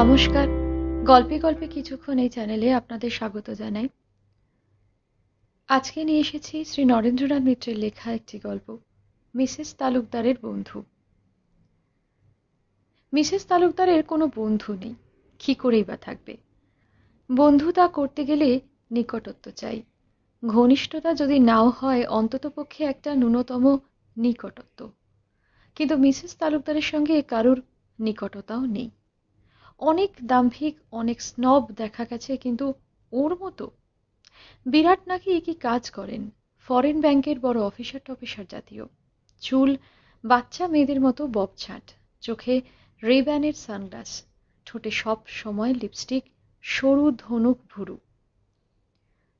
নমস্কার গল্পে গল্পে কিছুক্ষণ এই চ্যানেলে আপনাদের স্বাগত জানাই আজকে নিয়ে এসেছি শ্রী নরেন্দ্রনাথ মিত্রের লেখা একটি গল্প মিসেস তালুকদারের বন্ধু মিসেস তালুকদারের কোনো বন্ধু নেই কী করেই বা থাকবে বন্ধু তা করতে গেলে নিকটত্ব চাই ঘনিষ্ঠতা যদি নাও হয় অন্ততপক্ষে একটা ন্যূনতম নিকটত্ব কিন্তু মিসেস তালুকদারের সঙ্গে কারোর নিকটতাও নেই অনেক দাম্ভিক অনেক স্নব দেখা গেছে কিন্তু ওর মতো বিরাট নাকি একই কাজ করেন ফরেন ব্যাংকের বড় অফিসার টফিসার জাতীয় চুল বাচ্চা মেয়েদের মতো ববছাট চোখে রেব্যানের সানগ্লাস ঠোঁটে সব সময় লিপস্টিক সরু ধনুক ভুরু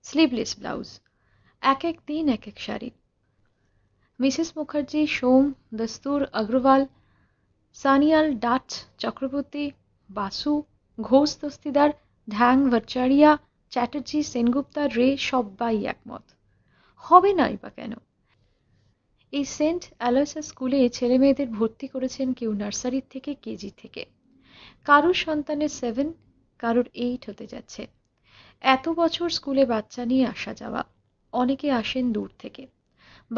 স্লিভলেস ব্লাউজ এক এক দিন এক এক শাড়ি মিসেস মুখার্জি সোম দস্তুর আগ্রওয়াল সানিয়াল ডাট চক্রবর্তী বাসু, ঘোষ দস্তিদার, ঢ্যাং ভাট্টাচার্যা, চ্যাটার্জি, সেনগুপ্তা, রে সব্বাই একমত হবে নাই বা কেন এই সেন্ট অ্যালোয়সাস স্কুলে ছেলে মেয়েদের ভর্তি করেছেন কেউ নার্সারির থেকে কেজি থেকে কারোর সন্তানের সেভেন কারোর এইট হতে যাচ্ছে এত বছর স্কুলে বাচ্চা নিয়ে আসা যাওয়া অনেকে আসেন দূর থেকে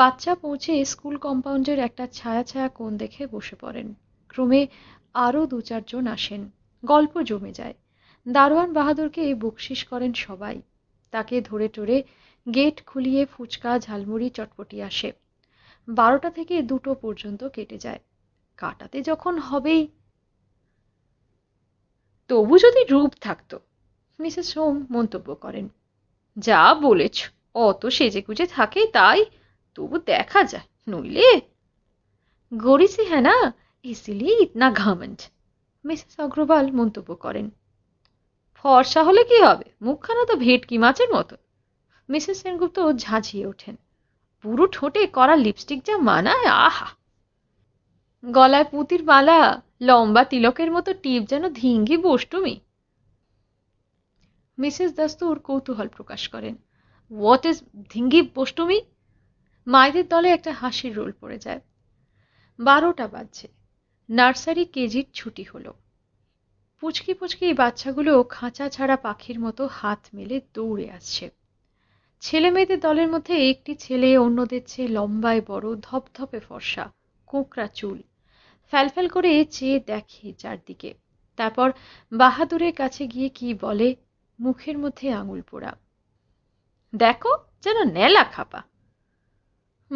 বাচ্চা পৌঁছে স্কুল কম্পাউন্ডের একটা ছায়া ছায়া কোণ দেখে বসে পড়েন ক্রমে আরও দু চারজন আসেন গল্প জমে যায় দারোয়ান বাহাদুরকে বকশিস করেন সবাই তাকে ধরে টরে গেট খুলিয়ে ফুচকা ঝালমুড়ি চটপটি আসে বারোটা থেকে দুটো পর্যন্ত কেটে যায় কাটাতে যখন হবেই তবু যদি রূপ থাকতো মিসেস হোম মন্তব্য করেন যা বলেছ অত সেজেগুজে থাকে তাই তবু দেখা যায় নইলে গরিসি হ্যাঁ না ইসিলি ইতনা ঘামেন্ট মিসেস অগ্রওয়াল মন্তব্য করেন ফর্সা হলে কি হবে মুখখানা তো ভেটকি মাছের মতো মিসেস সেনগুপ্ত ঝাঁঝিয়ে ওঠেন পুরো ঠোঁটে করা লিপস্টিক যা মানায় আহা গলায় পুঁতির মালা লম্বা তিলকের মতো টিপ যেন ধিঙ্গি বষ্টুমি মিসেস দাস্তুর কৌতূহল প্রকাশ করেন হোয়াট ইজ ধিঙ্গি বষ্টুমি মায়েদের দলে একটা হাসির রোল পড়ে যায় বারোটা বাজছে নার্সারি কেজির ছুটি হলো পুচকি পুচকি এই বাচ্চাগুলো খাঁচা ছাড়া পাখির মতো হাত মেলে দৌড়ে আসছে ছেলে মেয়েদের দলের মধ্যে একটি ছেলে অন্যদের চেয়ে লম্বায় বড় ধপধপে ফর্সা কোঁকড়া চুল ফ্যালফ্যাল করে চেয়ে দেখে চারদিকে তারপর বাহাদুরের কাছে গিয়ে কি বলে মুখের মধ্যে আঙুল পোড়া দেখো যেন নেলা খাপা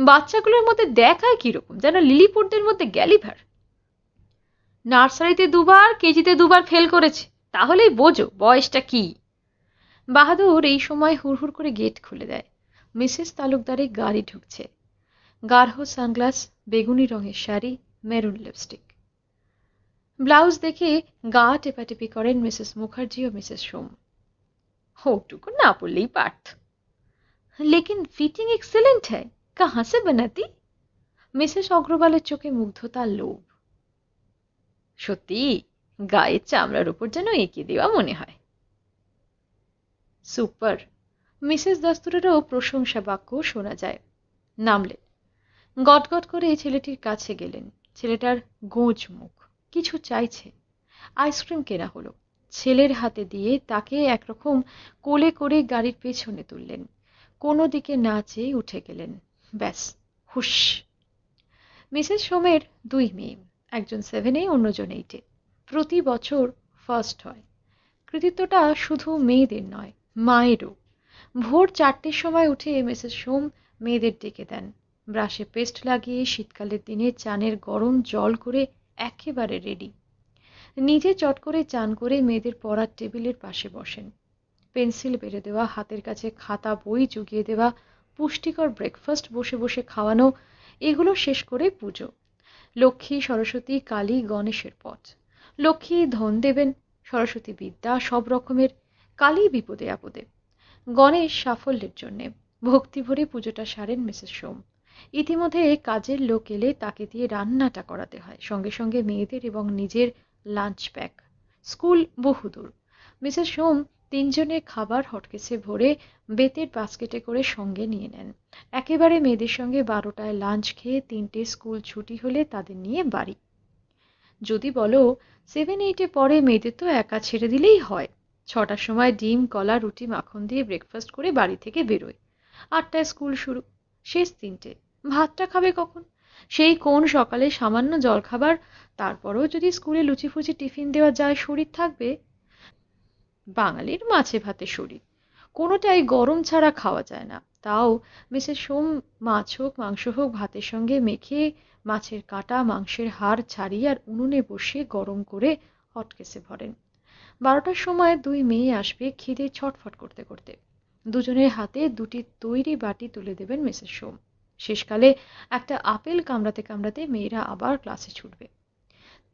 বাচ্চাগুলোর মধ্যে দেখায় কিরকম যেন লিলিপুটদের মধ্যে গ্যালিভার নার্সারিতে দুবার কেজিতে দুবার ফেল করেছে তাহলেই বোঝো বয়সটা কি বাহাদুর এই সময় হুড়হুড় করে গেট খুলে দেয় মিসেস তালুকদারে গাড়ি ঢুকছে গার্হ সানগ্লাস বেগুনি রঙের শাড়ি মেরুন লিপস্টিক ব্লাউজ দেখে গা টেপাটেপি করেন মিসেস মুখার্জি ও মিসেস সোম হোটুকু না পড়লেই পার্থ লেকিন ফিটিং এক্সেলেন্ট হ্যায় কাহা সে বানাতি মিসেস অগ্রবালের চোখে মুগ্ধতার লোভ সত্যি গায়ের চামড়ার উপর যেন এঁকে দেওয়া মনে হয় সুপার মিসেস দস্তুরেরও প্রশংসা বাক্য শোনা যায় নামলেন গটগট করে ছেলেটির কাছে গেলেন ছেলেটার গোঁজ মুখ কিছু চাইছে আইসক্রিম কেনা হলো ছেলের হাতে দিয়ে তাকে একরকম কোলে করে গাড়ির পেছনে তুললেন কোনো দিকে না চেয়ে উঠে গেলেন ব্যাস হুশ মিসেস সোমের দুই মেয়ে একজন সেভেনে অন্যজন এইটে প্রতি বছর ফার্স্ট হয় কৃতিত্বটা শুধু মেয়েদের নয় মায়েরও ভোর চারটের সময় উঠে মিসেস সোম মেয়েদের ডেকে দেন ব্রাশে পেস্ট লাগিয়ে শীতকালের দিনে চানের গরম জল করে একেবারে রেডি নিজে চট করে চান করে মেয়েদের পড়ার টেবিলের পাশে বসেন পেন্সিল বেড়ে দেওয়া হাতের কাছে খাতা বই জুগিয়ে দেওয়া পুষ্টিকর ব্রেকফাস্ট বসে বসে খাওয়ানো এগুলো শেষ করে পুজো লক্ষ্মী সরস্বতী কালী গণেশের পথ লক্ষ্মী ধন দেবেন সরস্বতী বিদ্যা সব রকমের কালী বিপদে আপদে গণেশ সাফল্যের জন্যে ভক্তি ভরে পুজোটা সারেন মিসেস সোম ইতিমধ্যে কাজের লোক এলে তাকে দিয়ে রান্নাটা করাতে হয় সঙ্গে সঙ্গে মেয়েদের এবং নিজের লাঞ্চ প্যাক স্কুল বহুদূর মিসেস সোম তিনজনের খাবার হটকেসে ভরে বেতের বাস্কেটে করে সঙ্গে নিয়ে নেন একেবারে মেয়েদের সঙ্গে বারোটায় লাঞ্চ খেয়ে তিনটে স্কুল ছুটি হলে তাদের নিয়ে বাড়ি যদি বলো সেভেন এইটে পরে মেয়েদের তো একা ছেড়ে দিলেই হয় ছটার সময় ডিম কলা রুটি মাখন দিয়ে ব্রেকফাস্ট করে বাড়ি থেকে বেরোয় আটটায় স্কুল শুরু শেষ তিনটে ভাতটা খাবে কখন সেই কোন সকালে সামান্য জলখাবার তারপরেও যদি স্কুলে লুচি ফুচি টিফিন দেওয়া যায় শরীর থাকবে বাঙালির মাছে ভাতে শরীর কোনোটাই গরম ছাড়া খাওয়া যায় না তাও মিসেস সোম মাছ হোক মাংস হোক ভাতের সঙ্গে মেখে মাছের কাটা মাংসের হাড় ছাড়িয়ে আর উনুনে বসে গরম করে হটকেসে ভরেন বারোটার সময় দুই মেয়ে আসবে খিদে ছটফট করতে করতে দুজনের হাতে দুটি তৈরি বাটি তুলে দেবেন মিসেস সোম শেষকালে একটা আপেল কামড়াতে কামড়াতে মেয়েরা আবার ক্লাসে ছুটবে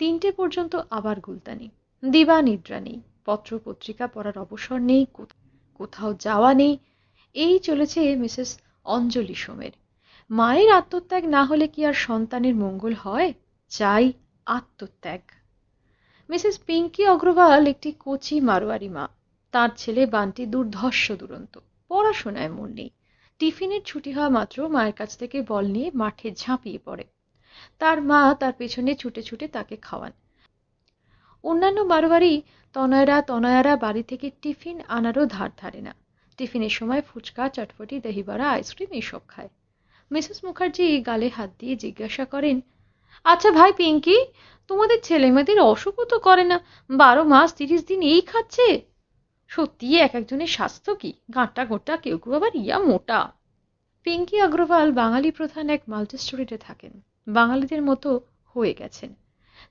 তিনটে পর্যন্ত আবার গুলতানি দিবা নিদ্রা নেই পত্র পত্রিকা পড়ার অবসর নেই কোথাও যাওয়া নেই এই চলেছে মিসেস অঞ্জলি সোমের মায়ের আত্মত্যাগ না হলে কি আর সন্তানের মঙ্গল হয় চাই আত্মত্যাগ মিসেস পিঙ্কি অগ্রওয়াল একটি কোচি মারোয়ারি মা তার ছেলে বান্টি দুর্ধর্ষ দুরন্ত পড়াশোনায় মন নেই টিফিনের ছুটি হওয়া মাত্র মায়ের কাছ থেকে বল নিয়ে মাঠে ঝাঁপিয়ে পড়ে তার মা তার পেছনে ছুটে ছুটে তাকে খাওয়ান অন্যান্য মারোয়ারি তনয়রা তনয়ারা বাড়ি থেকে টিফিন আনারও ধার ধারে না টিফিনের সময় ফুচকা চটপটি দহিবড়া আইসক্রিম এইসব খায় মিসেস মুখার্জি গালে হাত দিয়ে জিজ্ঞাসা করেন আচ্ছা ভাই পিঙ্কি তোমাদের ছেলেমেয়েদের অসুখও তো করে না বারো মাস তিরিশ দিন এই খাচ্ছে সত্যি এক একজনের স্বাস্থ্য কি গাঁটা গোটা কেউ কেউ আবার ইয়া মোটা পিঙ্কি আগ্রওয়াল বাঙালি প্রধান এক মাল্টিস্টোরিতে থাকেন বাঙালিদের মতো হয়ে গেছেন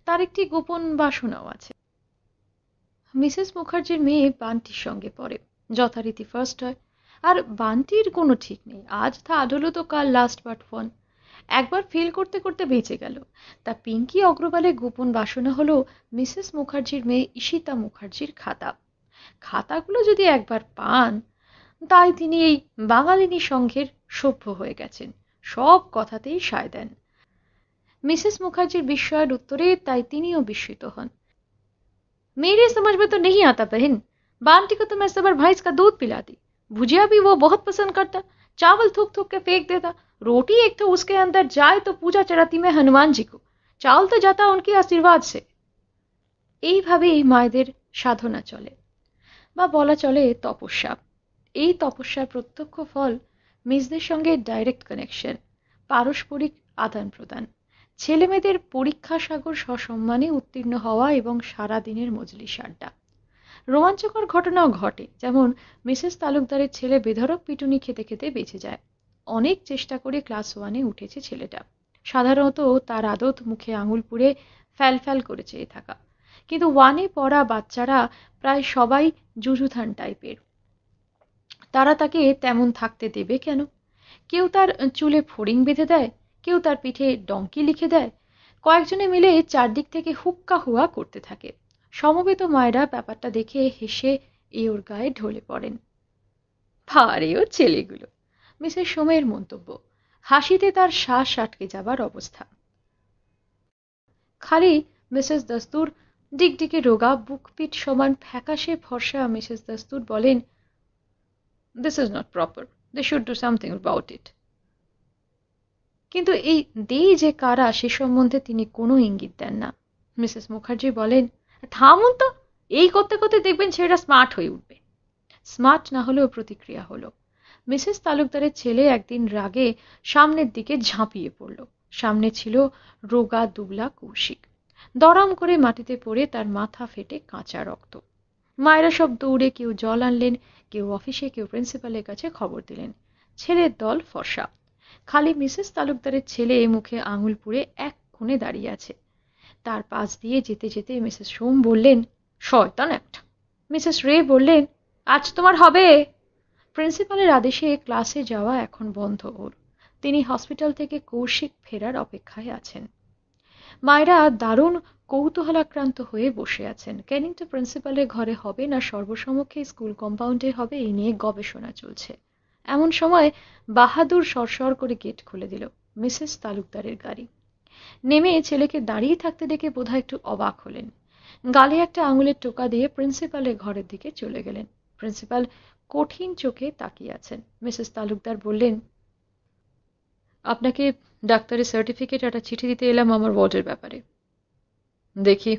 তার একটি গোপন বাসনাও আছে মিসেস মুখার্জির মেয়ে বান্টির সঙ্গে পড়ে যথারীতি ফার্স্ট হয় আর বান্টির কোনো ঠিক নেই আজ তা আদলো তো কাল লাস্ট বাট ফোন একবার ফেল করতে করতে বেঁচে গেল তা পিঙ্কি অগ্রবালে গোপন বাসনা হলো মিসেস মুখার্জির মেয়ে ঈশিতা মুখার্জির খাতা খাতাগুলো যদি একবার পান তাই তিনি এই বাঙালিনী সংঘের সভ্য হয়ে গেছেন সব কথাতেই সায় দেন মিসেস মুখার্জির বিস্ময়ের উত্তরে তাই তিনিও বিস্মিত হন मेरे समझ তো নেই আতা বহিন বান্টি কো তো মে সবর ভাইস কা দুধ পিলা দি ভুজিয়া ভি ও বহুত पसंद করতা चावल থুক থুক কে ফেক দেতা রোটি এক তো উসকে অন্দর যায় তো পূজা চড়াতি মে হনুমান জি কো চাউল তো যাতা উনকি আশীর্বাদ সে এইভাবে এই মায়েদের সাধনা চলে বা বলা চলে তপস্যা এই তপস্যার প্রত্যক্ষ ফল মিসদের সঙ্গে ডাইরেক্ট কানেকশন পারস্পরিক আদান প্রদান মেয়েদের পরীক্ষা সাগর সসম্মানে উত্তীর্ণ হওয়া এবং সারা দিনের মজলিস আড্ডা রোমাঞ্চকর ঘটনাও ঘটে যেমন মিসেস তালুকদারের ছেলে বেধরক পিটুনি খেতে খেতে বেঁচে যায় অনেক চেষ্টা করে ক্লাস ওয়ানে উঠেছে ছেলেটা সাধারণত তার আদত মুখে আঙুল পুড়ে ফ্যাল ফ্যাল করে চেয়ে থাকা কিন্তু ওয়ানে পড়া বাচ্চারা প্রায় সবাই জুজুথান টাইপের তারা তাকে তেমন থাকতে দেবে কেন কেউ তার চুলে ফড়িং বেঁধে দেয় কেউ তার পিঠে ডঙ্কি লিখে দেয় কয়েকজনে মিলে চারদিক থেকে হুক্কা হুয়া করতে থাকে সমবেত মায়েরা ব্যাপারটা দেখে হেসে এ ওর গায়ে ঢলে পড়েন ভারে ও ছেলেগুলো মিসেস সোমের মন্তব্য হাসিতে তার শ্বাস আটকে যাবার অবস্থা খালি মিসেস দস্তুর ডিকডিকে রোগা বুকপিট সমান ফ্যাকাশে ভরসা মিসেস দস্তুর বলেন this is not proper they should do something about it কিন্তু এই দেই যে কারা সে সম্বন্ধে তিনি কোনো ইঙ্গিত দেন না মিসেস মুখার্জি বলেন থামুন তো এই করতে করতে দেখবেন ছেলেটা স্মার্ট হয়ে উঠবে স্মার্ট না হলেও প্রতিক্রিয়া হলো মিসেস তালুকদারের ছেলে একদিন রাগে সামনের দিকে ঝাঁপিয়ে পড়ল সামনে ছিল রোগা দুবলা কৌশিক দরাম করে মাটিতে পড়ে তার মাথা ফেটে কাঁচা রক্ত মায়েরা সব দৌড়ে কেউ জল আনলেন কেউ অফিসে কেউ প্রিন্সিপালের কাছে খবর দিলেন ছেলের দল ফসা খালি মিসেস তালুকদারের ছেলে মুখে আঙুল পুড়ে এক কোণে দাঁড়িয়ে আছে তার পাশ দিয়ে যেতে যেতে মিসেস সোম বললেন শয়তান একটা মিসেস রে বললেন আজ তোমার হবে প্রিন্সিপালের আদেশে ক্লাসে যাওয়া এখন বন্ধ ওর তিনি হসপিটাল থেকে কৌশিক ফেরার অপেক্ষায় আছেন মায়েরা দারুণ কৌতূহলাক্রান্ত হয়ে বসে আছেন তো প্রিন্সিপালের ঘরে হবে না সর্বসমক্ষে স্কুল কম্পাউন্ডে হবে এই নিয়ে গবেষণা চলছে এমন সময় বাহাদুর সরসর করে গেট খুলে দিল মিসেস তালুকদারের গাড়ি নেমে ছেলেকে দাঁড়িয়ে থাকতে দেখে বোধহয় একটু অবাক হলেন গালে একটা আঙুলের টোকা দিয়ে প্রিন্সিপালের ঘরের দিকে চলে গেলেন প্রিন্সিপাল কঠিন চোখে তাকিয়ে আছেন মিসেস তালুকদার বললেন আপনাকে ডাক্তারের সার্টিফিকেট একটা চিঠি দিতে এলাম আমার ওয়ার্ডের ব্যাপারে দেখি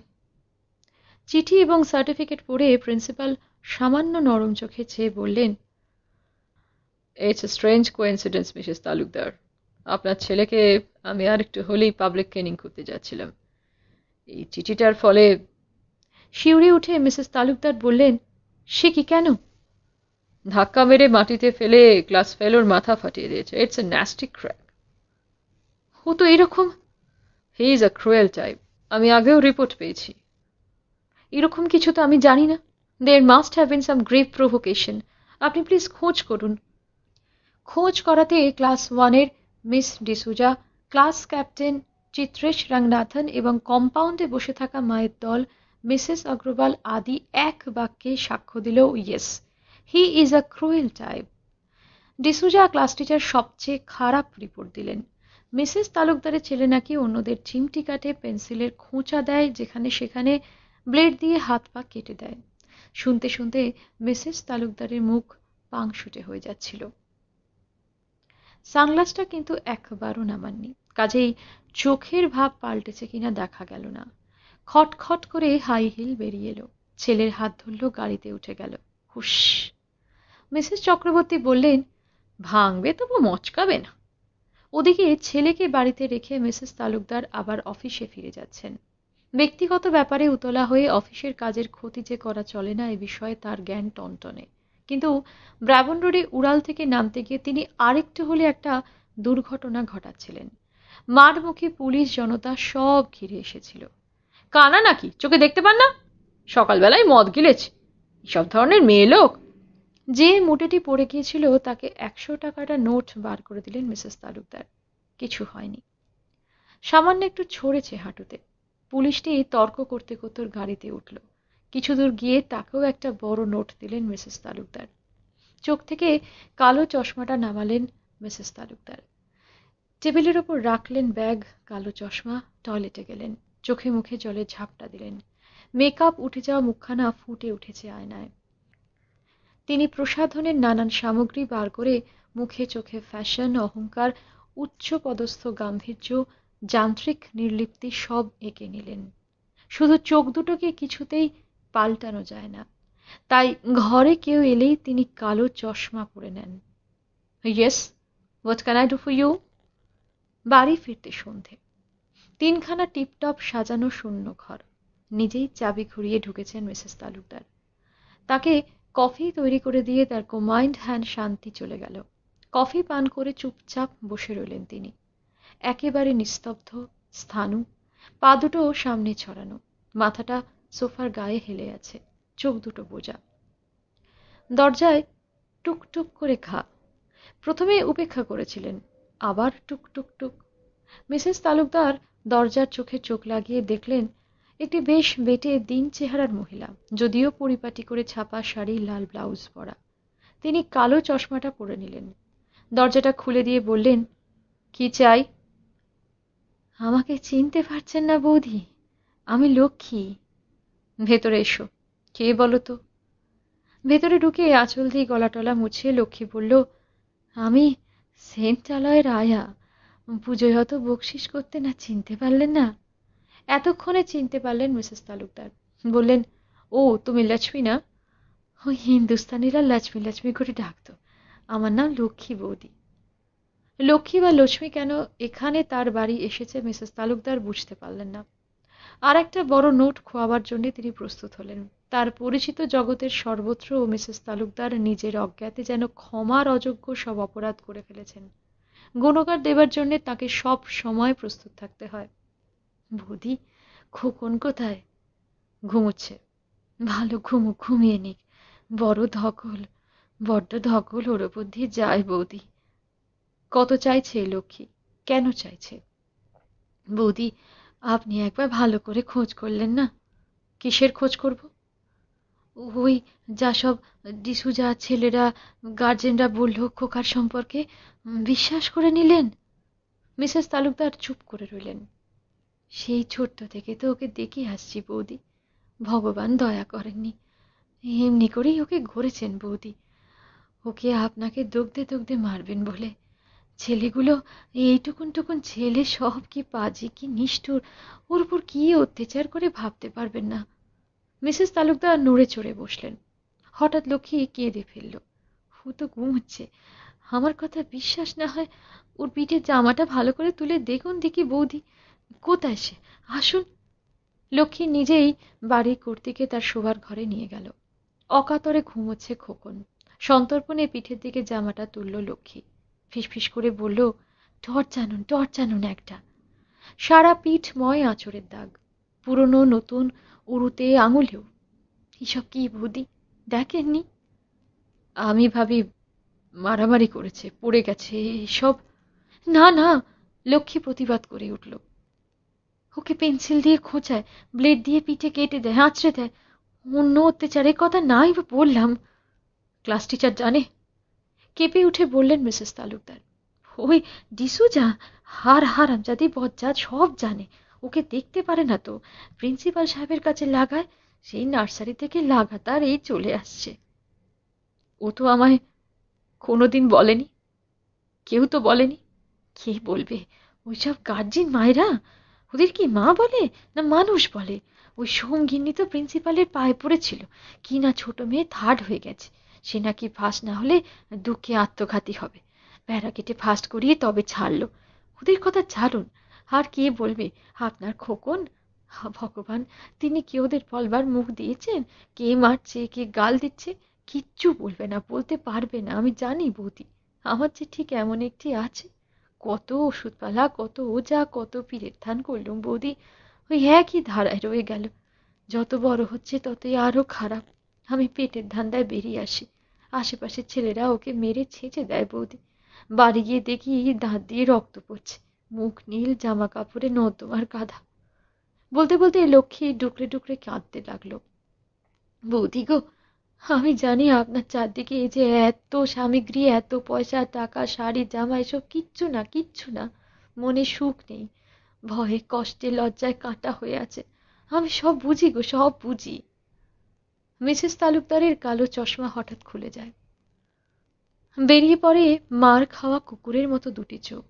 চিঠি এবং সার্টিফিকেট পড়ে প্রিন্সিপাল সামান্য নরম চোখে চেয়ে বললেন it's a strange coincidence Mrs Talukdar আপনার ছেলেকে আমি আর একটু হলেই পাবলিক ট্রেনিং করতে যাচ্ছিলাম এই চিঠিটার ফলে শিউরে উঠে মিসেস তালুকদার বললেন সে কি কেন ধাক্কা মেরে মাটিতে ফেলে ক্লাস ফেলোর মাথা ফাটিয়ে দিয়েছে ইটস এ ন্যাস্টিক ক্র্যাক ও তো এরকম he is a cruel type আমি আগেও রিপোর্ট পেয়েছি এরকম কিছু তো আমি জানি না they must have been some grave provocation আপনি প্লিজ খোঁজ করুন খোঁজ করাতে ক্লাস ওয়ানের miss D'Souza class captain Chitresh Ranganathan এবং কম্পাউন্ডে বসে থাকা মায়ের দল মিসেস অগ্রওয়াল আদি এক বাক্যে সাক্ষ্য দিল yes he is a cruel type D'Souza class teacher সবচেয়ে খারাপ রিপোর্ট দিলেন মিসেস তালুকদারের ছেলে নাকি অন্যদের চিমটি কাটে পেন্সিলের খোঁচা দেয় যেখানে সেখানে ব্লেড দিয়ে হাত পা কেটে দেয় শুনতে শুনতে মিসেস তালুকদারের মুখ পাংশুটে হয়ে যাচ্ছিল সানগ্লাসটা কিন্তু একবারও নামাননি কাজেই চোখের ভাব পাল্টেছে কিনা দেখা গেল না খটখট করে হাই হিল বেরিয়ে এলো ছেলের হাত ধরল গাড়িতে উঠে গেল হুস মিসেস চক্রবর্তী বললেন ভাঙবে তবু মচকাবে না ওদিকে ছেলেকে বাড়িতে রেখে মিসেস তালুকদার আবার অফিসে ফিরে যাচ্ছেন ব্যক্তিগত ব্যাপারে উতলা হয়ে অফিসের কাজের ক্ষতি যে করা চলে না এ বিষয়ে তার জ্ঞান টনটনে কিন্তু ব্রাভন রোডে উড়াল থেকে নামতে গিয়ে তিনি আরেকটু হলে একটা দুর্ঘটনা ঘটাচ্ছিলেন মাঠমুখী পুলিশ জনতা সব ঘিরে এসেছিল কানা নাকি চোখে দেখতে পান না সকালবেলায় মদ গিলেছে সব ধরনের মেয়ে লোক যে মোটেটি পড়ে গিয়েছিল তাকে একশো টাকাটা নোট বার করে দিলেন মিসেস তালুকদার কিছু হয়নি সামান্য একটু ছড়েছে হাঁটুতে পুলিশটি তর্ক করতে করতে গাড়িতে উঠল কিছু দূর গিয়ে তাকেও একটা বড় নোট দিলেন মিসেস তালুকদার চোখ থেকে কালো চশমাটা নামালেন মিসেস তালুকদার টেবিলের ওপর রাখলেন ব্যাগ কালো চশমা টয়লেটে গেলেন চোখে মুখে জলে ঝাপটা দিলেন মেকআপ উঠে যাওয়া মুখখানা ফুটে উঠেছে আয়নায় তিনি প্রসাধনের নানান সামগ্রী বার করে মুখে চোখে ফ্যাশন অহংকার উচ্চ পদস্থ গাম্ভীর্য যান্ত্রিক নির্লিপ্তি সব এঁকে নিলেন শুধু চোখ দুটোকে কিছুতেই পাল্টানো যায় না তাই ঘরে কেউ এলেই তিনি কালো চশমা পরে নেন yes what can I do for you বাড়ি ফিরতে সন্ধে তিনখানা টিপটপ সাজানো শূন্য ঘর নিজেই চাবি ঘুরিয়ে ঢুকেছেন মিসেস তালুকদার তাকে কফি তৈরি করে দিয়ে তার কোমাইন্ড হ্যান্ড শান্তি চলে গেল কফি পান করে চুপচাপ বসে রইলেন তিনি একেবারে নিস্তব্ধ স্থানু পা দুটো সামনে ছড়ানো মাথাটা সোফার গায়ে হেলে আছে চোখ দুটো বোঝা দরজায় টুকটুক করে ঘা প্রথমে উপেক্ষা করেছিলেন আবার টুক টুক টুক মিসেস তালুকদার দরজার চোখে চোখ লাগিয়ে দেখলেন একটি বেশ বেটে দিন চেহারার মহিলা যদিও পরিপাটি করে ছাপা শাড়ি লাল ব্লাউজ পরা তিনি কালো চশমাটা পরে নিলেন দরজাটা খুলে দিয়ে বললেন কি চাই আমাকে চিনতে পারছেন না বৌদি আমি লক্ষ্মী ভেতরে এসো কে বলো তো ভেতরে ঢুকে আঁচল দিয়ে গলাটলা মুছে লক্ষ্মী বলল আমি সেন্ট আলয়ের আয়া পুজোয় অত বকশিস করতে না চিনতে পারলেন না এতক্ষণে চিনতে পারলেন মিসেস তালুকদার বললেন ও তুমি লক্ষ্মী না ওই হিন্দুস্তানিরা লক্ষ্মী লক্ষ্মী করে ডাকত আমার নাম লক্ষ্মী বৌদি লক্ষ্মী বা লক্ষ্মী কেন এখানে তার বাড়ি এসেছে মিসেস তালুকদার বুঝতে পারলেন না আর একটা বড় নোট খোয়াবার জন্যে তিনি প্রস্তুত হলেন তার পরিচিত জগতের সর্বত্র ও মিসেস তালুকদার নিজের অজ্ঞাতে যেন ক্ষমার অযোগ্য সব অপরাধ করে ফেলেছেন গুণকার দেবার জন্যে তাকে সব সময় প্রস্তুত থাকতে হয় বুধি খোকন কোথায় ঘুমুচ্ছে ভালো ঘুমু ঘুমিয়ে নিক বড় ধকল বড্ড ধকল ওর বুদ্ধি যায় বৌদি কত চাইছে লক্ষ্মী কেন চাইছে বৌদি আপনি একবার ভালো করে খোঁজ করলেন না কিসের খোঁজ করব ওই যা সব ডিসুজা ছেলেরা গার্জেনরা বলল খোকার সম্পর্কে বিশ্বাস করে নিলেন মিসেস তালুকদার চুপ করে রইলেন সেই ছোট্ট থেকে তো ওকে দেখে আসছি বৌদি ভগবান দয়া করেননি এমনি করেই ওকে ঘুরেছেন বৌদি ওকে আপনাকে দগ্ধে দগ্ধে মারবেন বলে ছেলেগুলো এইটুকুন টুকুন ছেলে সব কি পাজি কি নিষ্ঠুর ওর উপর কি অত্যাচার করে ভাবতে পারবেন না মিসেস তালুকদার নড়ে চড়ে বসলেন হঠাৎ লক্ষ্মী কেঁদে ফেলল ও তো গুম হচ্ছে আমার কথা বিশ্বাস না হয় ওর পিঠে জামাটা ভালো করে তুলে দেখুন দেখি বৌদি কোথায় সে আসুন লক্ষ্মী নিজেই বাড়ির কর্তিকে তার শোবার ঘরে নিয়ে গেল অকাতরে ঘুমোচ্ছে খোকন সন্তর্পণে পিঠের দিকে জামাটা তুলল লক্ষ্মী ফিসফিস করে বলল টর্চ আনুন টর্চ আনুন একটা সারা পিঠ ময় আঁচড়ের দাগ পুরনো নতুন উড়ুতে আঙুলেও এসব কি বুদি দেখেননি আমি ভাবি মারামারি করেছে পড়ে গেছে এসব না না লক্ষ্মী প্রতিবাদ করে উঠল ওকে পেন্সিল দিয়ে খোঁচায় ব্লেড দিয়ে পিঠে কেটে দেয় আঁচড়ে দেয় অন্য অত্যাচারের কথা নাই বললাম ক্লাস টিচার জানে কেঁপে উঠে বললেন মিসেস তালুকদার ওই ডিসুজা হার হারাম জাদি বজ্জাত সব জানে ওকে দেখতে পারে না তো প্রিন্সিপাল সাহেবের কাছে লাগায় সেই নার্সারি থেকে লাগাতার এই চলে আসছে ও তো আমায় কোনোদিন বলেনি কেউ তো বলেনি কে বলবে ওইসব গার্জিন মায়েরা ওদের কি মা বলে না মানুষ বলে ওই সঙ্গিনী তো প্রিন্সিপালের পায়ে পড়েছিল কি না ছোট মেয়ে থার্ড হয়ে গেছে সে নাকি ফাঁস না হলে দুঃখে আত্মঘাতী হবে বেড়া কেটে ফাঁস করিয়ে তবে ছাড়লো ওদের কথা ছাড়ুন আর কে বলবে আপনার খোকন ভগবান তিনি কি ওদের বলবার মুখ দিয়েছেন কে মারছে কে গাল দিচ্ছে কিচ্ছু বলবে না বলতে পারবে না আমি জানি বৌদি আমার যে ঠিক এমন একটি আছে কত ওষুধপালা কত ওজা কত পীরের থান করলুম বৌদি ওই একই ধারায় রয়ে গেল যত বড় হচ্ছে ততই আরও খারাপ আমি পেটের ধান্দায় বেরিয়ে আসি আশেপাশের ছেলেরা ওকে মেরে ছেঁচে দেয় বৌদি বাড়ি গিয়ে দেখি দাঁত দিয়ে রক্ত পড়ছে মুখ নীল জামা কাপড়ে নর্দমার কাঁধা বলতে বলতে লক্ষ্মী ডুকরে ডুকরে কাঁদতে লাগলো বৌদি গো আমি জানি আপনার চারদিকে এই যে এত সামগ্রী এত পয়সা টাকা শাড়ি জামা এসব কিচ্ছু না কিচ্ছু না মনে সুখ নেই ভয়ে কষ্টে লজ্জায় কাঁটা হয়ে আছে আমি সব বুঝি গো সব বুঝি মিসেস তালুকদারের কালো চশমা হঠাৎ খুলে যায় বেরিয়ে পড়ে মার খাওয়া কুকুরের মতো দুটি চোখ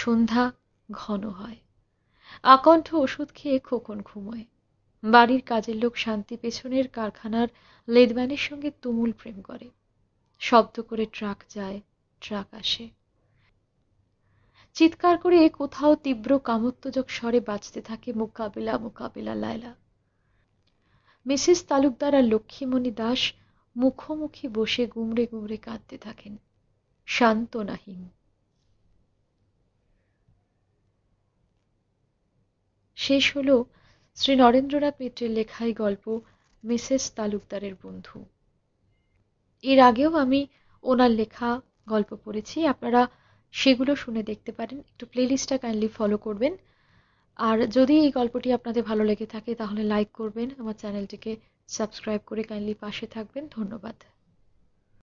সন্ধ্যা ঘন হয় আকণ্ঠ ওষুধ খেয়ে খোকন ঘুমোয় বাড়ির কাজের লোক শান্তি পেছনের কারখানার লেদম্যানের সঙ্গে তুমুল প্রেম করে শব্দ করে ট্রাক যায় ট্রাক আসে চিৎকার করে কোথাও তীব্র কামত্বজক স্বরে বাঁচতে থাকে মোকাবিলা মোকাবিলা লায়লা মিসেস তালুকদার আর লক্ষ্মীমণি দাস মুখোমুখি বসে গুমড়ে গুমড়ে কাঁদতে থাকেন শান্ত নাহিন শেষ হল শ্রী নরেন্দ্রনাথ মিত্রের লেখাই গল্প মিসেস তালুকদারের বন্ধু এর আগেও আমি ওনার লেখা গল্প পড়েছি আপনারা সেগুলো শুনে দেখতে পারেন একটু প্লেলিস্টটা কাইন্ডলি ফলো করবেন আর যদি এই গল্পটি আপনাদের ভালো লেগে থাকে তাহলে লাইক করবেন আমার চ্যানেলটিকে সাবস্ক্রাইব করে কাইন্ডলি পাশে থাকবেন ধন্যবাদ